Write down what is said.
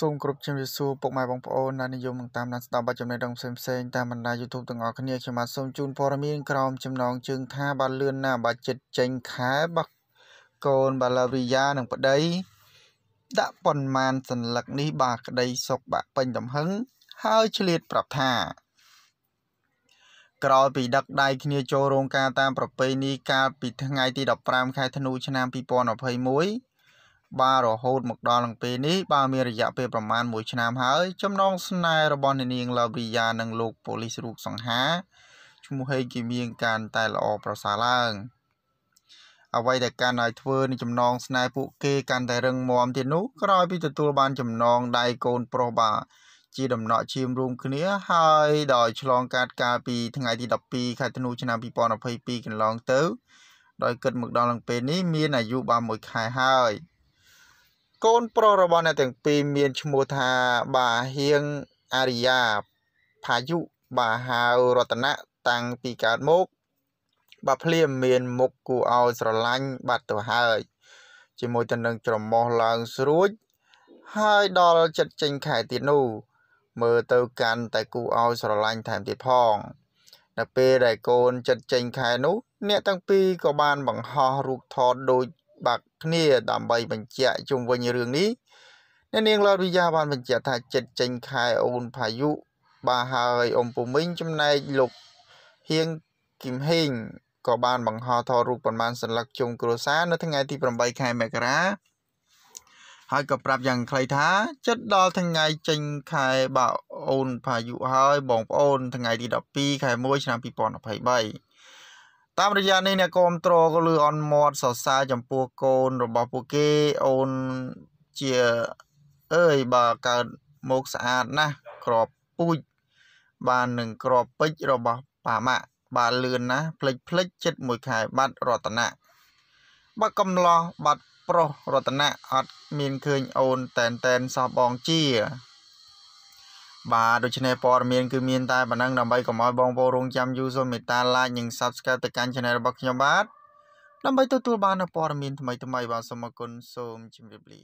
សូមគ្រប់ជំរាបសួរពុកម៉ែបងប្អូនអ្នកនិយមនឹងតាមដានស្ដាប់បទចំណេះដឹងផ្សេងៗតាមបណ្ដា YouTube ទាំងអស់គ្នាខ្ញុំបាទសូមជូនព័ត៌មានក្រមចំណងជើងថាបាទលឿនណាបាទចិត្តចេញខែបាទកូនបាឡាវីយ៉ានិងប្តីដាក់ប៉ុន្មានសញ្ញลักษณ์នេះបាទក្តីសុខបាក់ពេញទំហឹងហើយឆ្លៀតប្រាប់ថាក្រោយពីដឹកដៃគ្នាចូលរោងការតាមប្រពៃណីកាលពីថ្ងៃទី15ខែធ្នូ ឆ្នាំ2021បាទរហូតមកដល់នឹងពេលនេះបាទមានរយៈពេលប្រមាណ1ឆ្នាំហើយ ចំណងស្នេហ៍របស់នាងឡាវីយ៉ានិងលោកប៉ូលីសរូបសង្ហាឈ្មោះហេងគីមៀងកាន់តែល្អប្រសើរឡើងអ្វីដែលកាន់ឲ្យធ្វើនឹងចំណងស្នេហ៍ពួកគេកាន់តែរឹងមាំទៀតនោះក្រោយពីទទួលបានចំណងដៃកូនប្រុសបាទជាដំណក់ឈាមរួមគ្នាហើយដោយឆ្លងកាត់កាលពី ថ្ងៃទី12ខែធ្នូឆ្នាំ2022កន្លងទៅ ដោយគិតមកដល់នឹងពេលនេះមានអាយុបាន1ខែហើយ។កូនប្រុសរបស់អ្នកទាំងពីរមានឈ្មោះថាបាហៀងអារិយាផាយុបាហៅរតនៈតាំងពីកើតមកបាទភ្លាមមានមុខគួរឲ្យស្រឡាញ់បាត់ទៅហើយ ជាមួយទៅនឹងច្រមុះឡើងស្រួចហើយដល់ចិត្តចេញខែទៀតនោះ មើលទៅកាន់តែគួរឲ្យស្រឡាញ់ថែមទៀតផងនៅពេលដែលកូនចិត្តចេញខែនោះ អ្នកទាំងពីរក៏បានបង្ហោះរូបថតដូចបាក់គ្នាដើម្បីបញ្ជាក់ជុំវិញរឿងនេះអ្នកនាងលោតវិយាបានបញ្ជាក់ថាចិត្តចេញខែអូនផាយុបាទហើយអ៊ំពូមីងចំណែកលោកហៀងគឹមហេងក៏បានបង្ហោះថតរូបប៉ុន្មានសន្លឹកជុំគ្រួសារនៅ ថ្ងៃទី8ខែមករាហើយក៏ប្រាប់យ៉ាងខ្លីថាចិត្តដល់ថ្ងៃចេញខែបើអូនផាយុហើយបងប្អូនថ្ងៃទី12ខែ1ឆ្នាំ2023តាមរយៈនេះអ្នកគ្រប់គ្រងក៏លើអន់មាត់សរសើរចំពោះកូន របស់ពួកគេអូនជាអើយបើកើតមកស្អាតណាស់ក្របពូជបាននឹងក្របពេជ្ររបស់ប៉ាម៉ាក់បានលឿនណាស់ផ្លិចផ្លិចចិត្តមួយខែបាត់រតនៈបើកំឡោះបាត់ប្រុសរតនៈអត់មានឃើញអូនតែនតែនសោះបងជាបាទដូច្នេះព័ត៌មានគឺមានតែប៉ុណ្ណឹងដើម្បីកុំឲ្យបងប្អូនរងចាំយូរសូមមេត្តា like និង subscribe ទៅកាន់ channel របស់ខ្ញុំបាទដើម្បីទទួលបាននូវព័ត៌មានថ្មីៗបាទសូមអរគុណសូមជម្រាបលា